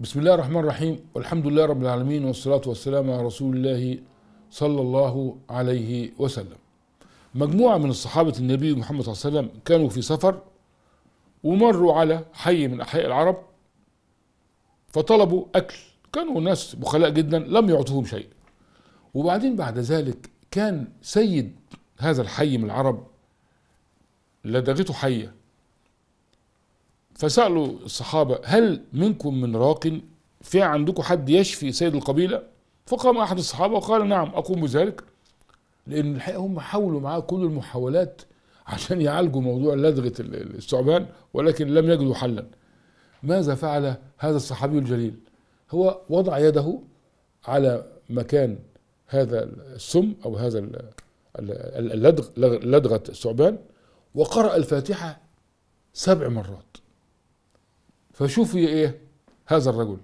بسم الله الرحمن الرحيم والحمد لله رب العالمين والصلاة والسلام على رسول الله صلى الله عليه وسلم مجموعة من الصحابة النبي محمد صلى الله عليه وسلم كانوا في سفر ومروا على حي من أحياء العرب فطلبوا أكل كانوا ناس بخلاء جدا لم يعطوهم شيء وبعدين بعد ذلك كان سيد هذا الحي من العرب لدغته حية فسألوا الصحابة هل منكم من راق في عندكم حد يشفي سيد القبيلة فقام أحد الصحابة وقال نعم أقوم بذلك لأن الحقيقة هم حاولوا معاه كل المحاولات عشان يعالجوا موضوع لدغة الثعبان ولكن لم يجدوا حلا ماذا فعل هذا الصحابي الجليل هو وضع يده على مكان هذا السم أو هذا اللدغ لدغة الثعبان وقرأ الفاتحة سبع مرات فشوفوا ايه هذا الرجل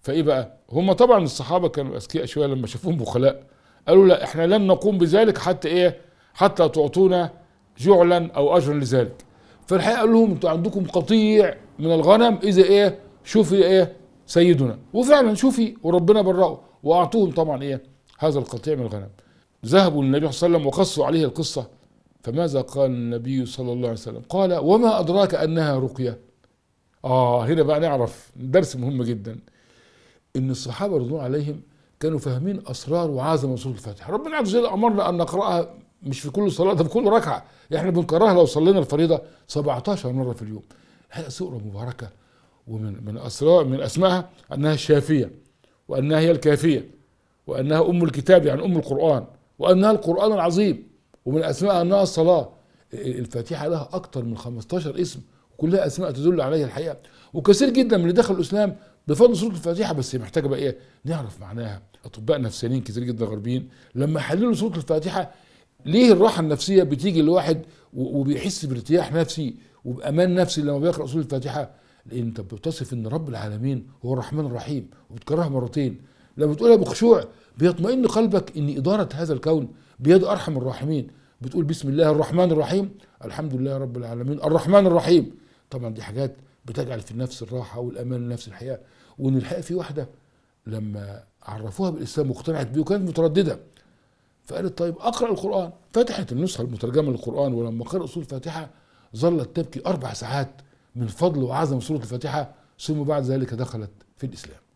فايه بقى هم طبعا الصحابه كانوا اذكياء شويه لما شافوهم بخلاء قالوا لا احنا لن نقوم بذلك حتى ايه حتى تعطونا جعلا او اجرا لذلك فالحقيقه قال لهم انتوا عندكم قطيع من الغنم اذا ايه شوفي ايه سيدنا وفعلا شوفي وربنا برأه واعطوهم طبعا ايه هذا القطيع من الغنم ذهبوا للنبي صلى الله عليه وسلم وقصوا عليه القصه فماذا قال النبي صلى الله عليه وسلم قال وما ادراك انها رقيه آه هنا بقى نعرف درس مهم جدا إن الصحابة رضوان عليهم كانوا فاهمين أسرار وعظمة سورة الفاتحة ربنا عز وجل أمرنا أن نقرأها مش في كل صلاة ده في كل ركعة إحنا بنكررها لو صلينا الفريضة 17 مرة في اليوم هي سورة مباركة ومن من أسرار من أسمائها أنها الشافية وأنها هي الكافية وأنها أم الكتاب يعني أم القرآن وأنها القرآن العظيم ومن أسمائها أنها الصلاة الفاتحة لها أكثر من 15 اسم كلها اسماء تدل عليها الحقيقه وكثير جدا من اللي دخل الاسلام بفضل سوره الفاتحه بس هي محتاجه بقى ايه نعرف معناها اطباء نفسانيين كثير جدا غربيين لما حللوا سوره الفاتحه ليه الراحه النفسيه بتيجي لواحد وبيحس بارتياح نفسي وبامان نفسي لما بيقرا سوره الفاتحه لان انت بتصف ان رب العالمين هو الرحمن الرحيم وبتكررها مرتين لما بتقولها بخشوع بيطمئن قلبك ان اداره هذا الكون بيد ارحم الراحمين بتقول بسم الله الرحمن الرحيم الحمد لله رب العالمين الرحمن الرحيم طبعا دي حاجات بتجعل في النفس الراحه والامان النفس الحقيقه وان الحقيقه في واحده لما عرفوها بالاسلام واقتنعت بيه وكانت متردده فقالت طيب اقرا القران فتحت النسخه المترجمه للقران ولما قرأ سوره الفاتحه ظلت تبكي اربع ساعات من فضل وعظم سوره الفاتحه ثم بعد ذلك دخلت في الاسلام